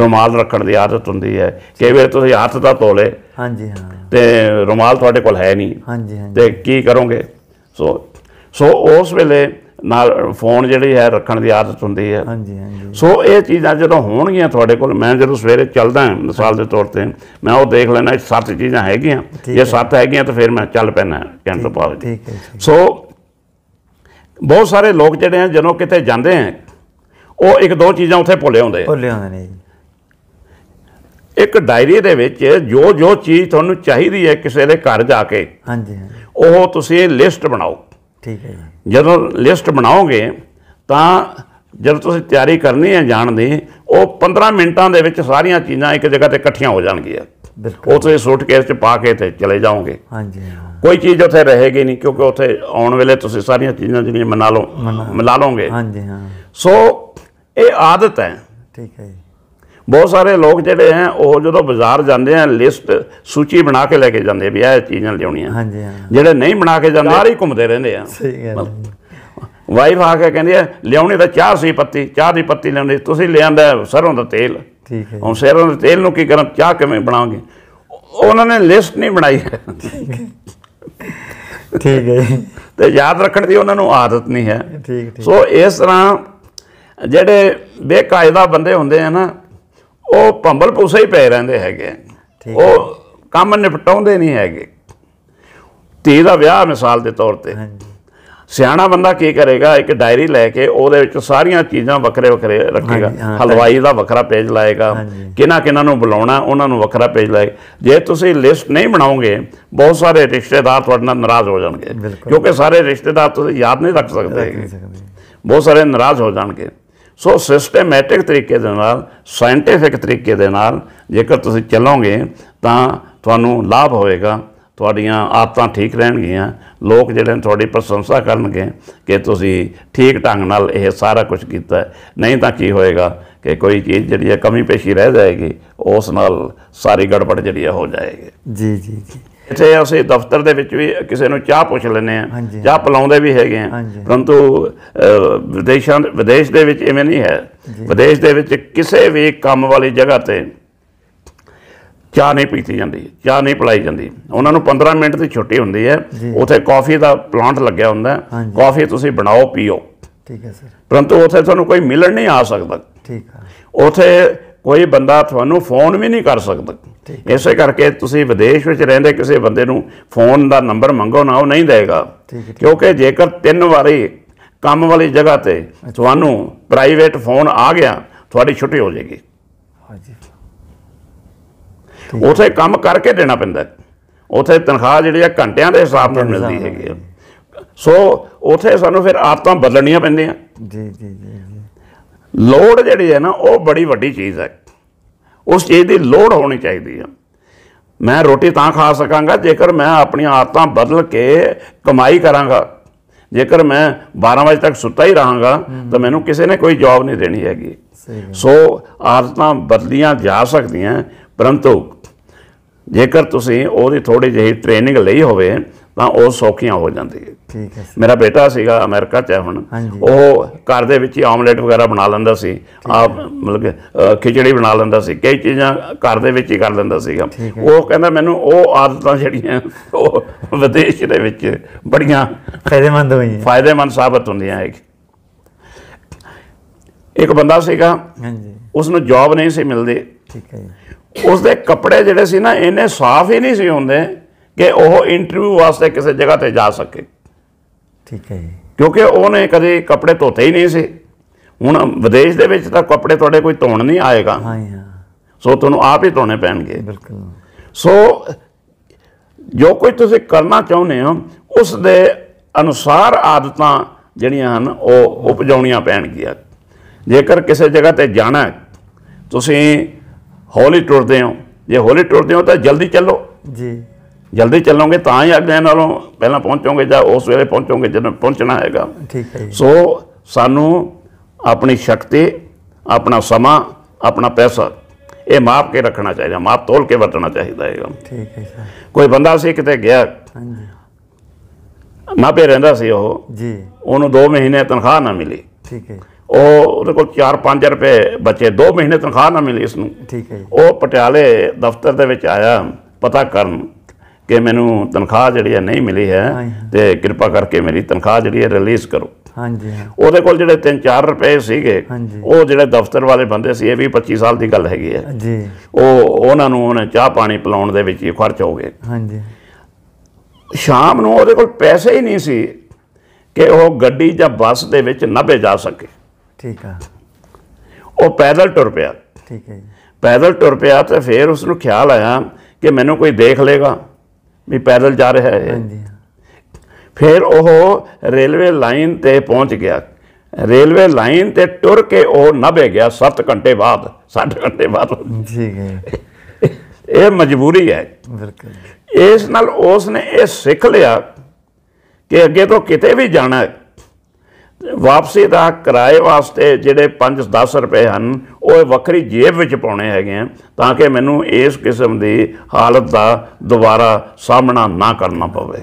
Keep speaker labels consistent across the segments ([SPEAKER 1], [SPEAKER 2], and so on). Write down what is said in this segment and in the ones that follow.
[SPEAKER 1] ਰੁਮਾਲ ਰੱਖਣ ਦੀ ਆਦਤ ਹੁੰਦੀ ਹੈ ਕਈ ਵੇਲੇ ਤੁਸੀਂ ਹੱਥ ਦਾ ਤੋਲੇ ਹਾਂਜੀ ਹਾਂ ਤੇ ਰੁਮਾਲ ਤੁਹਾਡੇ ਕੋਲ ਹੈ ਨਹੀਂ ਹਾਂਜੀ ਹਾਂ ਤੇ ਕੀ ਕਰੋਗੇ ਸੋ ਸੋ ਉਸ ਵੇਲੇ ਨਾਲ ਫੋਨ ਜਿਹੜੀ ਹੈ ਰੱਖਣ ਦੀ ਆਦਤ ਹੁੰਦੀ ਹੈ ਹਾਂਜੀ ਹਾਂਜੀ ਸੋ ਇਹ ਚੀਜ਼ਾਂ ਜਦੋਂ ਹੋਣਗੀਆਂ ਤੁਹਾਡੇ ਕੋਲ ਮੈਂ ਜਦੋਂ ਸਵੇਰੇ ਚੱਲਦਾ ਹਾਂ ਮਿਸਾਲ ਦੇ ਤੌਰ ਤੇ ਮੈਂ ਉਹ ਦੇਖ ਲੈਣਾ ਸੱਤ ਚੀਜ਼ਾਂ ਹੈਗੀਆਂ ਜੇ ਸੱਤ ਹੈਗੀਆਂ ਤਾਂ ਫਿਰ ਮੈਂ ਚੱਲ ਪੈਣਾ ਕੈਂਟਰ ਹੈ ਸੋ ਬਹੁਤ ਸਾਰੇ ਲੋਕ ਜਿਹੜੇ ਆ ਜਦੋਂ ਕਿਤੇ ਜਾਂਦੇ ਆ ਉਹ ਇੱਕ ਦੋ ਚੀਜ਼ਾਂ ਉੱਥੇ ਭੁੱਲੇ ਹੁੰਦੇ ਆ ਭੁੱਲੇ ਹੁੰਦੇ ਨੇ ਜੀ ਇੱਕ ਡਾਇਰੀ ਦੇ ਵਿੱਚ ਜੋ ਜੋ ਚੀਜ਼ ਤੁਹਾਨੂੰ ਚਾਹੀਦੀ ਹੈ ਕਿਸੇ ਦੇ ਘਰ ਜਾ ਕੇ ਹਾਂਜੀ ਉਹ ਤੁਸੀਂ ਲਿਸਟ ਬਣਾਓ ਠੀਕ ਹੈ ਜੀ ਜਦੋਂ ਲਿਸਟ ਬਣਾਓਗੇ ਤਾਂ ਜਦ ਤੁਸੀਂ ਤਿਆਰੀ ਕਰਨੀ ਹੈ ਜਾਣ ਦੀ ਉਹ 15 ਮਿੰਟਾਂ ਦੇ ਵਿੱਚ ਸਾਰੀਆਂ ਚੀਜ਼ਾਂ ਇੱਕ ਜਗ੍ਹਾ ਤੇ ਇਕੱਠੀਆਂ ਹੋ ਜਾਣਗੀਆਂ ਉਹ ਤੁਸੀਂ ਸੂਟਕੇਸ 'ਚ ਪਾ ਕੇ ਤੇ ਚਲੇ ਜਾਓਗੇ ਹਾਂਜੀ ਕੋਈ ਚੀਜ਼ ਉੱਥੇ ਰਹੇਗੀ ਨਹੀਂ ਕਿਉਂਕਿ ਉੱਥੇ ਆਉਣ ਵੇਲੇ ਤੁਸੀਂ ਸਾਰੀਆਂ ਚੀਜ਼ਾਂ ਜਿਹੜੀਆਂ ਮਨਾ ਲਓ ਮਿਲਾ ਲਓਗੇ ਹਾਂਜੀ ਹਾਂ ਸੋ ਇਹ ਆਦਤ ਹੈ ਠੀਕ ਹੈ ਜੀ ਬਹੁਤ ਸਾਰੇ ਲੋਕ ਜਿਹੜੇ ਹੈ ਉਹ ਜਦੋਂ ਬਾਜ਼ਾਰ ਜਾਂਦੇ ਆ ਲਿਸਟ ਸੂਚੀ ਬਣਾ ਕੇ ਲੈ ਕੇ ਜਾਂਦੇ ਵੀ ਇਹ ਚੀਜ਼ਾਂ ਲਿਆਉਣੀਆਂ ਹਾਂਜੀ ਹਾਂ ਜਿਹੜੇ ਨਹੀਂ ਬਣਾ ਕੇ ਜਾਂਦੇ ਸਾਰੇ ਘੁੰਮਦੇ ਰਹਿੰਦੇ ਆ ਸਹੀ ਗੱਲ ਵਾਈਫ ਆ ਕੇ ਕਹਿੰਦੀ ਆ ਲਿਆਉਣੀ ਤਾਂ ਚਾਹ ਸੀ ਪੱਤੀ ਚਾਹ ਦੀ ਪੱਤੀ ਲਿਆਉਣੀ ਤੁਸੀਂ ਲਿਆਂਦਾ ਸਰੋਂ ਦਾ ਤੇਲ ਠੀਕ ਹੈ ਹੁਣ ਸਰੋਂ ਦੇ ਤੇਲ ਨੂੰ ਕੀ ਕਰਾਂ ਚਾਹ ਕਿਵੇਂ ਬਣਾਵਾਂਗੇ ਉਹਨਾਂ ਨੇ ਲਿਸਟ ਨਹੀਂ ਬਣਾਈ ਠੀਕ ਹੈ ਤੇ ਯਾਦ ਰੱਖਣ ਦੀ ਉਹਨਾਂ ਨੂੰ ਆਦਤ ਨਹੀਂ ਹੈ ਠੀਕ ਠੀਕ ਸੋ ਇਸ ਤਰ੍ਹਾਂ ਜਿਹੜੇ ਬੇਕਾਇਦਾ ਬੰਦੇ ਹੁੰਦੇ ਆ ਨਾ ਉਹ ਭੰਬਲ ਪੂਸੇ ਹੀ ਪਏ ਰਹਿੰਦੇ ਹੈਗੇ ਉਹ ਕੰਮ ਨਿਪਟਾਉਂਦੇ ਨਹੀਂ ਹੈਗੇ ਤੇ ਦਾ ਵਿਆਹ ਮਿਸਾਲ ਦੇ ਤੌਰ ਤੇ ਸਿਆਣਾ ਬੰਦਾ ਕੀ ਕਰੇਗਾ ਇੱਕ ਡਾਇਰੀ ਲੈ ਕੇ ਉਹਦੇ ਵਿੱਚ ਸਾਰੀਆਂ ਚੀਜ਼ਾਂ ਵੱਖਰੇ ਵੱਖਰੇ ਰੱਖੇਗਾ ਹਲਵਾਈ ਦਾ ਵੱਖਰਾ ਪੇਜ ਲਾਏਗਾ ਕਿਹਨਾਂ ਕਿਹਨਾਂ ਨੂੰ ਬੁਲਾਉਣਾ ਉਹਨਾਂ ਨੂੰ ਵੱਖਰਾ ਪੇਜ ਲਾਏ ਜੇ ਤੁਸੀਂ ਲਿਸਟ ਨਹੀਂ ਬਣਾਓਗੇ ਬਹੁਤ ਸਾਰੇ ਰਿਸ਼ਤੇਦਾਰ ਤੁਹਾਡੇ ਨਾਲ ਨਾਰਾਜ਼ ਹੋ ਜਾਣਗੇ ਕਿਉਂਕਿ ਸਾਰੇ ਰਿਸ਼ਤੇਦਾਰ ਤੁਸੀਂ ਯਾਦ ਨਹੀਂ ਰੱਖ ਸਕਦੇ ਬਹੁਤ ਸਾਰੇ ਨਾਰਾਜ਼ ਹੋ ਜਾਣਗੇ ਸੋ ਸਿਸਟਮੈਟਿਕ ਤਰੀਕੇ ਦੇ ਨਾਲ ਸਾਇੰਟਿਫਿਕ ਤਰੀਕੇ ਦੇ ਨਾਲ ਜੇਕਰ ਤੁਸੀਂ ਚੱਲੋਗੇ ਤਾਂ ਤੁਹਾਨੂੰ ਲਾਭ ਹੋਵੇਗਾ ਤੁਹਾਡੀਆਂ ਆਤਾਂ ਠੀਕ ਰਹਿਣਗੀਆਂ ਲੋਕ ਜਿਹੜੇ ਨੇ ਤੁਹਾਡੀ ਪ੍ਰਸ਼ੰਸਾ ਕਰਨਗੇ ਕਿ ਤੁਸੀਂ ਠੀਕ ਢੰਗ ਨਾਲ ਇਹ ਸਾਰਾ ਕੁਝ ਕੀਤਾ ਨਹੀਂ ਤਾਂ ਕੀ ਹੋਏਗਾ ਕਿ ਕੋਈ ਚੀਜ਼ ਜਿਹੜੀ ਹੈ ਕਮੀ ਪੇਸ਼ੀ ਰਹਿ ਜਾਏਗੀ ਉਸ ਨਾਲ ਸਾਰੀ ਗੜਬੜ ਜਿਹੜੀ ਹੈ ਹੋ ਜਾਏਗੀ ਜੀ ਜੀ ਜੀ ਇੱਥੇ ਅਸੀਂ ਦਫ਼ਤਰ ਦੇ ਵਿੱਚ ਵੀ ਕਿਸੇ ਨੂੰ ਚਾਹ ਪੁੱਛ ਲੈਨੇ ਆ ਚਾਹ ਪਲਾਉਂਦੇ ਵੀ ਹੈਗੇ ਆ ਪਰੰਤੂ ਵਿਦੇਸ਼ਾਂ ਵਿਦੇਸ਼ ਦੇ ਵਿੱਚ ਐਵੇਂ ਨਹੀਂ ਹੈ ਵਿਦੇਸ਼ ਦੇ ਵਿੱਚ ਕਿਸੇ ਵੀ ਕੰਮ ਵਾਲੀ ਜਗ੍ਹਾ ਤੇ ਚਾਹ ਨਹੀਂ ਪੀਤੀ ਜਾਂਦੀ ਚਾਹ ਨਹੀਂ ਪਲਾਈ ਜਾਂਦੀ ਉਹਨਾਂ ਨੂੰ 15 ਮਿੰਟ ਦੀ ਛੁੱਟੀ ਹੁੰਦੀ ਹੈ ਉਥੇ ਕਾਫੀ ਦਾ ਪਲਾਂਟ ਲੱਗਿਆ ਹੁੰਦਾ ਕਾਫੀ ਤੁਸੀਂ ਬਣਾਓ ਪੀਓ ਠੀਕ ਹੈ ਸਰ ਪਰੰਤੂ ਉਥੇ ਤੁਹਾਨੂੰ ਕੋਈ ਮਿਲਣ ਨਹੀਂ ਆ ਸਕਦਾ ਠੀਕ ਹੈ ਉਥੇ ਕੋਈ ਬੰਦਾ ਤੁਹਾਨੂੰ ਫੋਨ ਵੀ ਨਹੀਂ ਕਰ ਸਕਦਾ ਇਸੇ ਕਰਕੇ ਤੁਸੀਂ ਵਿਦੇਸ਼ ਵਿੱਚ ਰਹਿੰਦੇ ਕਿਸੇ ਬੰਦੇ ਨੂੰ ਫੋਨ ਦਾ ਨੰਬਰ ਮੰਗੋ ਨਾ ਉਹ ਨਹੀਂ ਦੇਗਾ ਕਿਉਂਕਿ ਜੇਕਰ ਤਿੰਨ ਵਾਰੀ ਕੰਮ ਵਾਲੀ ਜਗ੍ਹਾ ਤੇ ਤੁਹਾਨੂੰ ਪ੍ਰਾਈਵੇਟ ਫੋਨ ਆ ਗਿਆ ਤੁਹਾਡੀ ਛੁੱਟੀ ਹੋ ਜਾਏਗੀ ਹਾਂਜੀ ਉਥੇ ਕੰਮ ਕਰਕੇ ਦੇਣਾ ਪੈਂਦਾ ਉਥੇ ਤਨਖਾਹ ਜਿਹੜੀ ਹੈ ਘੰਟਿਆਂ ਦੇ ਹਿਸਾਬ ਨਾਲ ਮਿਲਦੀ ਹੈਗੀ ਸੋ ਉਥੇ ਸਾਨੂੰ ਫਿਰ ਆਦਤਾਂ ਬਦਲਣੀਆਂ ਪੈਂਦੀਆਂ ਜੀ ਜੀ ਜੀ ਲੋਡ ਜਿਹੜੀ ਹੈ ਨਾ ਉਹ ਬੜੀ ਵੱਡੀ ਚੀਜ਼ ਹੈ ਉਸ ਚੀਜ਼ ਦੀ ਲੋੜ ਹੋਣੀ ਚਾਹੀਦੀ ਆ ਮੈਂ ਰੋਟੀ ਤਾਂ ਖਾ ਸਕਾਂਗਾ ਜੇਕਰ ਮੈਂ ਆਪਣੀਆਂ ਆਦਤਾਂ ਬਦਲ ਕੇ ਕਮਾਈ ਕਰਾਂਗਾ ਜੇਕਰ ਮੈਂ 12 ਵਜੇ ਤੱਕ ਸੁੱਤਾ ਹੀ ਰਹਾਂਗਾ ਤਾਂ ਮੈਨੂੰ ਕਿਸੇ ਨੇ ਕੋਈ ਜੌਬ ਨਹੀਂ ਦੇਣੀ ਹੈਗੀ ਸੋ ਆਦਤਾਂ ਬਦਲੀਆਂ ਜਾ ਸਕਦੀਆਂ ਪਰੰਤੂ ਜੇਕਰ ਤੁਸੀਂ ਉਹਦੀ ਥੋੜੀ ਜਿਹੀ ਟ੍ਰੇਨਿੰਗ ਲਈ ਹੋਵੇ ਤਾਂ ਉਹ ਸੌਖੀਆਂ ਹੋ ਹੈ ਠੀਕ ਹੈ ਮੇਰਾ ਬੇਟਾ ਸੀਗਾ ਅਮਰੀਕਾ 'ਚ ਹੈ ਹੁਣ ਉਹ ਘਰ ਦੇ ਵਿੱਚ ਹੀ ਆਮਲੇਟ ਵਗੈਰਾ ਬਣਾ ਲੈਂਦਾ ਸੀ ਆ ਮਤਲਬ ਖਿਚੜੀ ਬਣਾ ਲੈਂਦਾ ਸੀ ਕਈ ਚੀਜ਼ਾਂ ਘਰ ਦੇ ਵਿੱਚ ਹੀ ਕਰ ਲੈਂਦਾ ਸੀਗਾ ਉਹ ਕਹਿੰਦਾ ਮੈਨੂੰ ਉਹ ਆਦਤਾਂ ਜਿਹੜੀਆਂ ਉਹ ਵਿਦੇਸ਼ ਦੇ ਵਿੱਚ ਬੜੀਆਂ ਫਾਇਦੇਮੰਦ ਹੋਈਆਂ ਫਾਇਦੇਮੰਦ ਸਾਬਤ ਹੁੰਦੀਆਂ ਹੈ ਇੱਕ ਬੰਦਾ ਸੀਗਾ ਹਾਂਜੀ ਉਸ ਨੂੰ ਜੌਬ ਨਹੀਂ ਸੀ ਮਿਲਦੀ ਠੀਕ ਹੈ ਉਸ ਦੇ ਕੱਪੜੇ ਜਿਹੜੇ ਸੀ ਨਾ ਇਹਨੇ ਸਾਫ਼ ਹੀ ਨਹੀਂ ਸੀ ਹੁੰਦੇ ਕਿ ਉਹ ਇੰਟਰਵਿਊ ਵਾਸਤੇ ਕਿਸੇ ਜਗ੍ਹਾ ਤੇ ਜਾ ਸਕੇ ਠੀਕ ਹੈ ਜੀ ਕਿਉਂਕਿ ਉਹਨੇ ਕਦੇ ਕੱਪੜੇ ਧੋਤੇ ਹੀ ਨਹੀਂ ਸੀ ਹੁਣ ਵਿਦੇਸ਼ ਦੇ ਵਿੱਚ ਤਾਂ ਕੱਪੜੇ ਤੁਹਾਡੇ ਕੋਈ ਧੋਣ ਨਹੀਂ ਆਏਗਾ ਹਾਂ ਹਾਂ ਸੋ ਤੁਹਾਨੂੰ ਆਪ ਹੀ ਧੋਣੇ ਪੈਣਗੇ ਬਿਲਕੁਲ ਸੋ ਜੋ ਕੋਈ ਤੁਸੀਂ ਕਰਨਾ ਚਾਹੁੰਦੇ ਹੋ ਉਸ ਦੇ ਅਨੁਸਾਰ ਆਦਤਾਂ ਜਿਹੜੀਆਂ ਹਨ ਉਹ ਉਪਜਾਉਣੀਆਂ ਪੈਣਗੀਆਂ ਜੇਕਰ ਕਿਸੇ ਜਗ੍ਹਾ ਤੇ ਜਾਣਾ ਤੁਸੀਂ ਹੌਲੀ ਟੁਰਦੇ ਹੋ ਜੇ ਹੌਲੀ ਟੁਰਦੇ ਹੋ ਤਾਂ ਜਲਦੀ ਚੱਲੋ ਜੀ ਜਲਦੀ ਚੱਲੋਗੇ ਤਾਂ ਹੀ ਅਗਲੇ ਨਾਲੋਂ ਪਹਿਲਾਂ ਪਹੁੰਚੋਗੇ ਜਾਂ ਉਸ ਵੇਲੇ ਪਹੁੰਚੋਗੇ ਜਦੋਂ ਪਹੁੰਚਣਾ ਹੈਗਾ ਠੀਕ ਹੈ ਸੋ ਸਾਨੂੰ ਆਪਣੀ ਸ਼ਕਤੀ ਆਪਣਾ ਸਮਾਂ ਆਪਣਾ ਪੈਸਾ ਇਹ ਮਾਪ ਕੇ ਰੱਖਣਾ ਚਾਹੀਦਾ ਮਾਪ ਤੋਲ ਕੇ ਵਰਤਣਾ ਚਾਹੀਦਾ ਹੈਗਾ ਠੀਕ ਹੈ ਸਰ ਕੋਈ ਬੰਦਾ ਸੀ ਕਿਤੇ ਗਿਆ ਹਾਂਜੀ ਮਾਪੇ ਰਹਿੰਦਾ ਸੀ ਉਹ ਜੀ ਉਹਨੂੰ 2 ਮਹੀਨੇ ਤਨਖਾਹ ਨਾ ਮਿਲੀ ਠੀਕ ਹੈ ਉਹ ਉਹਦੇ ਕੋਲ 4-5 ਰੁਪਏ ਬਚੇ 2 ਮਹੀਨੇ ਤਨਖਾਹ ਨਾ ਮਿਲੀ ਇਸ ਨੂੰ ਠੀਕ ਹੈ ਉਹ ਪਟਿਆਲੇ ਦਫ਼ਤਰ ਦੇ ਵਿੱਚ ਆਇਆ ਪਤਾ ਕਰਨ ਕਿ ਮੈਨੂੰ ਤਨਖਾਹ ਜਿਹੜੀ ਹੈ ਨਹੀਂ ਮਿਲੀ ਹੈ ਤੇ ਕਿਰਪਾ ਕਰਕੇ ਮੇਰੀ ਤਨਖਾਹ ਜਿਹੜੀ ਹੈ ਰਿਲੀਜ਼ ਕਰੋ ਹਾਂਜੀ ਉਹਦੇ ਕੋਲ ਜਿਹੜੇ 3-4 ਰੁਪਏ ਸੀਗੇ ਉਹ ਜਿਹੜੇ ਦਫ਼ਤਰ ਵਾਲੇ ਬੰਦੇ ਸੀ ਇਹ ਵੀ 25 ਸਾਲ ਦੀ ਗੱਲ ਹੈਗੀ ਹੈ ਜੀ ਉਹ ਉਹਨਾਂ ਨੂੰ ਉਹਨੇ ਚਾਹ ਪਾਣੀ ਪਿਲਾਉਣ ਦੇ ਵਿੱਚ ਹੀ ਖਰਚ ਹੋ ਗਏ ਹਾਂਜੀ ਸ਼ਾਮ ਨੂੰ ਉਹਦੇ ਕੋਲ ਪੈਸੇ ਹੀ ਨਹੀਂ ਸੀ ਕਿ ਉਹ ਗੱਡੀ ਜਾਂ ਬੱਸ ਦੇ ਵਿੱਚ ਨਾਭੇ ਜਾ ਸਕੇ ਠੀਕ ਆ ਉਹ ਪੈਦਲ ਟੁਰ ਪਿਆ ਠੀਕ ਹੈ ਜੀ ਪੈਦਲ ਟੁਰ ਪਿਆ ਤੇ ਫਿਰ ਉਸ ਨੂੰ ਖਿਆਲ ਆਇਆ ਕਿ ਮੈਨੂੰ ਕੋਈ ਦੇਖ ਲੇਗਾ ਵੀ ਪੈਦਲ ਜਾ ਰਿਹਾ ਹੈ ਫਿਰ ਉਹ ਰੇਲਵੇ ਲਾਈਨ ਤੇ ਪਹੁੰਚ ਗਿਆ ਰੇਲਵੇ ਲਾਈਨ ਤੇ ਟੁਰ ਕੇ ਉਹ ਨਭੇ ਗਿਆ 7 ਘੰਟੇ ਬਾਅਦ 60 ਘੰਟੇ ਬਾਅਦ ਠੀਕ ਹੈ ਇਹ ਮਜਬੂਰੀ ਹੈ ਬਿਲਕੁਲ ਇਸ ਨਾਲ ਉਸ ਨੇ ਇਹ ਸਿੱਖ ਲਿਆ ਕਿ ਅੱਗੇ ਤੋਂ ਕਿਤੇ ਵੀ ਜਾਣਾ ਹੈ ਵਾਪਸੀ ਦਾ ਕਿਰਾਏ ਵਾਸਤੇ ਜਿਹੜੇ 5-10 ਰੁਪਏ ਹਨ ਉਹ ਵੱਖਰੀ ਜੇਬ ਵਿੱਚ ਪਾਉਣੇ ਹੈਗੇ ਆ ਤਾਂ ਕਿ ਮੈਨੂੰ ਇਸ ਕਿਸਮ ਦੀ ਹਾਲਤ ਦਾ ਦੁਬਾਰਾ ਸਾਹਮਣਾ ਨਾ ਕਰਨਾ ਪਵੇ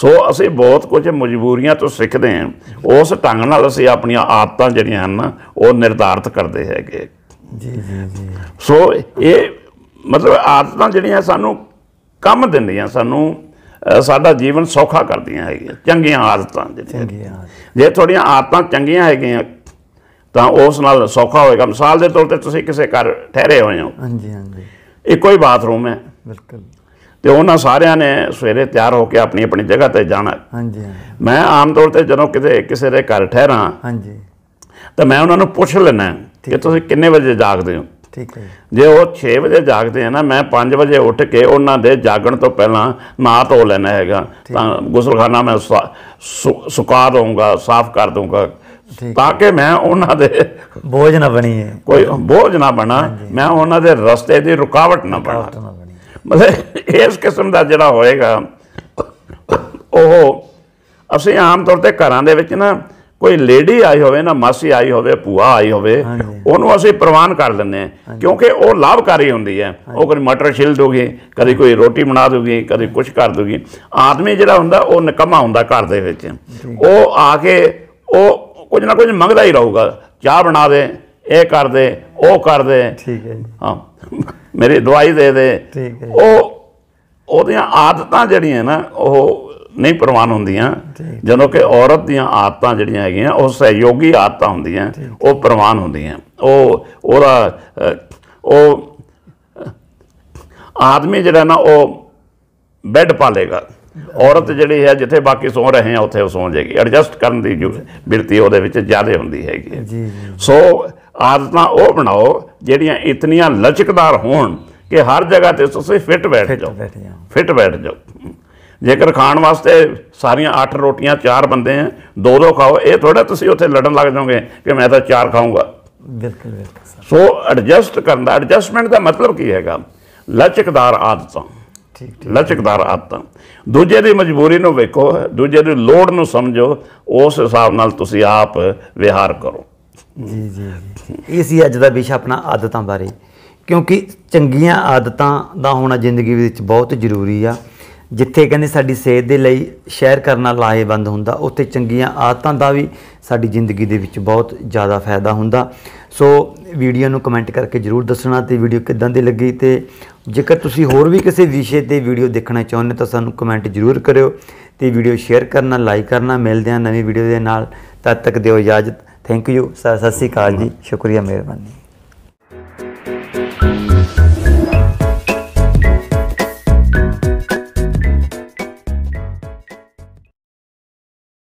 [SPEAKER 1] ਸੋ ਅਸੀਂ ਬਹੁਤ ਕੁਝ ਮਜਬੂਰੀਆਂ ਤੋਂ ਸਿੱਖਦੇ ਹਾਂ ਉਸ ਢੰਗ ਨਾਲ ਅਸੀਂ ਆਪਣੀਆਂ ਆਦਤਾਂ ਜਿਹੜੀਆਂ ਹਨ ਉਹ ਨਿਰਧਾਰਤ ਕਰਦੇ ਹੈਗੇ ਜੀ ਜੀ ਸੋ ਇਹ ਮਤਲਬ ਆਦਤਾਂ ਜਿਹੜੀਆਂ ਸਾਨੂੰ ਕੰਮ ਦਿੰਦੀਆਂ ਸਾਨੂੰ ਸਾਡਾ ਜੀਵਨ ਸੌਖਾ ਕਰਦੀਆਂ ਹੈਗੀਆਂ ਚੰਗੀਆਂ ਆਦਤਾਂ ਜਿਹੜੀਆਂ ਜੇ ਤੁਹਾਡੀਆਂ ਆਦਤਾਂ ਚੰਗੀਆਂ ਹੈਗੀਆਂ ਤਾਂ ਉਸ ਨਾਲ ਸੌਖਾ ਹੋਏਗਾ ਮਿਸਾਲ ਦੇ ਤੌਰ ਤੇ ਤੁਸੀਂ ਕਿਸੇ ਘਰ ਠਹਿਰੇ ਹੋਏ ਹੋ ਹਾਂਜੀ ਹਾਂਜੀ ਇੱਕੋ ਹੀ ਬਾਥਰੂਮ ਹੈ ਬਿਲਕੁਲ ਤੇ ਉਹਨਾਂ ਸਾਰਿਆਂ ਨੇ ਸਵੇਰੇ ਤਿਆਰ ਹੋ ਕੇ ਆਪਣੀ ਆਪਣੀ ਜਗ੍ਹਾ ਤੇ ਜਾਣਾ ਹਾਂਜੀ ਮੈਂ ਆਮ ਤੌਰ ਤੇ ਜਦੋਂ ਕਿਤੇ ਕਿਸੇ ਦੇ ਘਰ ਠਹਿਰਾਂ ਹਾਂਜੀ ਤਾਂ ਮੈਂ ਉਹਨਾਂ ਨੂੰ ਪੁੱਛ ਲੈਣਾ ਕਿ ਤੁਸੀਂ ਕਿੰਨੇ ਵਜੇ ਜਾਗਦੇ ਹੋ ਠੀਕ ਹੈ ਜੇ ਉਹ 6 ਵਜੇ ਜਾਗਦੇ ਆ ਨਾ ਮੈਂ 5 ਵਜੇ ਉੱਠ ਕੇ ਉਹਨਾਂ ਦੇ ਜਾਗਣ ਤੋਂ ਪਹਿਲਾਂ ਨਾ ਧੋ ਲੈਣਾ ਹੈਗਾ ਤਾਂ ਗੁਸਲਖਾਨਾ ਮੈਂ ਸੁਕਾ ਦਊਂਗਾ ਸਾਫ਼ ਕਰ ਦਊਂਗਾ ਤਾਂ ਕਿ ਮੈਂ ਉਹਨਾਂ ਦੇ ਬੋਝ ਨਾ ਬਣੀਏ ਕੋਈ ਬੋਝ ਨਾ ਬਣਾ ਮੈਂ ਉਹਨਾਂ ਦੇ ਰਸਤੇ ਦੀ ਰੁਕਾਵਟ ਨਾ ਬਣਾ ਮਤਲਬ ਇਸ ਕਿਸਮ ਦਾ ਜਿਹੜਾ ਹੋਏਗਾ ਉਹ ਅਸੀਂ ਆਮ ਤੌਰ ਤੇ ਘਰਾਂ ਦੇ ਵਿੱਚ ਨਾ ਕੋਈ ਲੇਡੀ ਆਈ ਹੋਵੇ ਨਾ ਮਾਸੀ ਆਈ ਹੋਵੇ ਭੂਆ ਆਈ ਹੋਵੇ ਉਹਨੂੰ ਅਸੀਂ ਪ੍ਰਵਾਨ ਕਰ ਲੈਂਦੇ ਹਾਂ ਕਿਉਂਕਿ ਉਹ ਲਾਭਕਾਰੀ ਹੁੰਦੀ ਹੈ ਉਹ ਕਦੇ ਮਟਰ ਛਿਲ ਦੋਗੇ ਕਦੇ ਕੋਈ ਰੋਟੀ ਬਣਾ ਦੋਗੇ ਕਦੇ ਕੁਝ ਕਰ ਦੋਗੇ ਆਦਮੀ ਜਿਹੜਾ ਹੁੰਦਾ ਉਹ ਨਿਕਮਾ ਹੁੰਦਾ ਘਰ ਦੇ ਵਿੱਚ ਉਹ ਆ ਕੇ ਉਹ ਕੁਝ ਨਾ ਕੁਝ ਮੰਗਦਾ ਹੀ ਰਹੂਗਾ ਚਾਹ ਬਣਾ ਦੇ ਇਹ ਕਰ ਦੇ ਉਹ ਕਰ ਦੇ ਠੀਕ ਹੈ ਹਾਂ ਮੇਰੀ ਦਵਾਈ ਦੇ ਦੇ ਠੀਕ ਹੈ ਉਹ ਉਹਦੀਆਂ ਆਦਤਾਂ ਜਿਹੜੀਆਂ ਨਾ ਉਹ ਨਹੀਂ ਪ੍ਰਵਾਨ ਹੁੰਦੀਆਂ ਜਦੋਂ ਕਿ ਔਰਤ ਦੀਆਂ ਆਦਤਾਂ ਜਿਹੜੀਆਂ ਹੈਗੀਆਂ ਉਹ ਸਹਿਯੋਗੀ ਆਦਤਾਂ ਹੁੰਦੀਆਂ ਉਹ ਪ੍ਰਵਾਨ ਹੁੰਦੀਆਂ ਉਹ ਉਹਦਾ ਉਹ ਆਦਮੀ ਜਿਹੜਾ ਨਾ ਉਹ ਬੈੱਡ ਪਾਲੇਗਾ ਔਰਤ ਜਿਹੜੀ ਹੈ ਜਿੱਥੇ ਬਾਕੀ ਸੌ ਰਹੇ ਆ ਉੱਥੇ ਉਹ ਸੌ ਜਾਏਗੀ ਐਡਜਸਟ ਕਰਨ ਦੀ ਬਿਰਤੀ ਉਹਦੇ ਵਿੱਚ ਜ਼ਿਆਦਾ ਹੁੰਦੀ ਹੈਗੀ ਸੋ ਆਦਤਾਂ ਉਹ ਬਣਾਓ ਜਿਹੜੀਆਂ ਇਤਨੀਆਂ ਲਚਕਦਾਰ ਹੋਣ ਕਿ ਹਰ ਜਗ੍ਹਾ ਤੇ ਤੁਸੀਂ ਫਿੱਟ ਬੈਠ ਜਾਓ ਫਿੱਟ ਬੈਠ ਜਾਓ ਜੇਕਰ ਖਾਣ ਵਾਸਤੇ ਸਾਰੀਆਂ 8 ਰੋਟੀਆਂ 4 ਬੰਦੇ ਆ ਦੋ ਦੋ ਖਾਓ ਇਹ ਥੋੜਾ ਤੁਸੀਂ ਉੱਥੇ ਲੜਨ ਲੱਗ ਜਾਓਗੇ ਕਿ ਮੈਂ ਤਾਂ 4 ਖਾਊਂਗਾ ਬਿਲਕੁਲ ਬਿਲਕੁਲ ਸੋ ਐਡਜਸਟ ਕਰਨ ਦਾ ਐਡਜਸਟਮੈਂਟ ਦਾ ਮਤਲਬ ਕੀ ਹੈਗਾ ਲਚਕਦਾਰ ਆਦਤਾਂ ਠੀਕ ਠੀਕ ਲਚਕਦਾਰ ਆਦਤਾਂ ਦੂਜੇ ਦੀ ਮਜਬੂਰੀ ਨੂੰ ਵੇਖੋ ਦੂਜੇ ਦੀ ਲੋੜ ਨੂੰ ਸਮਝੋ ਉਸ ਹਿਸਾਬ ਨਾਲ ਤੁਸੀਂ ਆਪ ਵਿਹਾਰ ਕਰੋ ਜੀ ਜੀ ਇਹ ਸੀ ਅੱਜ ਦਾ ਵਿਸ਼ਾ ਆਪਣਾ ਆਦਤਾਂ ਬਾਰੇ ਕਿਉਂਕਿ ਚੰਗੀਆਂ ਆਦਤਾਂ ਦਾ ਹੋਣਾ ਜ਼ਿੰਦਗੀ ਵਿੱਚ ਬਹੁਤ ਜ਼ਰੂਰੀ ਆ ਜਿੱਥੇ ਕਹਿੰਦੇ ਸਾਡੀ ਸਿਹਤ ਦੇ ਲਈ ਸ਼ੇਅਰ ਕਰਨਾ ਲਾਹੇਵੰਦ ਹੁੰਦਾ ਉੱਥੇ ਚੰਗੀਆਂ ਆਦਤਾਂ ਦਾ ਵੀ ਸਾਡੀ ਜ਼ਿੰਦਗੀ ਦੇ ਵਿੱਚ ਬਹੁਤ ਜ਼ਿਆਦਾ ਫਾਇਦਾ ਹੁੰਦਾ ਸੋ ਵੀਡੀਓ ਨੂੰ ਕਮੈਂਟ ਕਰਕੇ ਜਰੂਰ ਦੱਸਣਾ ਤੇ ਵੀਡੀਓ ਕਿਦਾਂ ਦੀ ਲੱਗੀ ਤੇ ਜੇਕਰ ਤੁਸੀਂ ਹੋਰ ਵੀ ਕਿਸੇ ਵਿਸ਼ੇ ਤੇ ਵੀਡੀਓ ਦੇਖਣਾ ਚਾਹੁੰਦੇ ਤਾਂ ਸਾਨੂੰ ਕਮੈਂਟ ਜਰੂਰ ਕਰਿਓ ਤੇ ਵੀਡੀਓ ਸ਼ੇਅਰ ਕਰਨਾ ਲਾਈਕ ਕਰਨਾ ਮਿਲਦੇ ਹਾਂ ਨਵੀਂ ਵੀਡੀਓ ਦੇ ਨਾਲ ਤਦ ਤੱਕ ਦਿਓ ਇਜਾਜ਼ਤ ਥੈਂਕ ਯੂ ਸਤਿ ਸ੍ਰੀ ਅਕਾਲ ਜੀ ਸ਼ੁਕਰੀਆ ਮਿਹਰਬਾਨੀ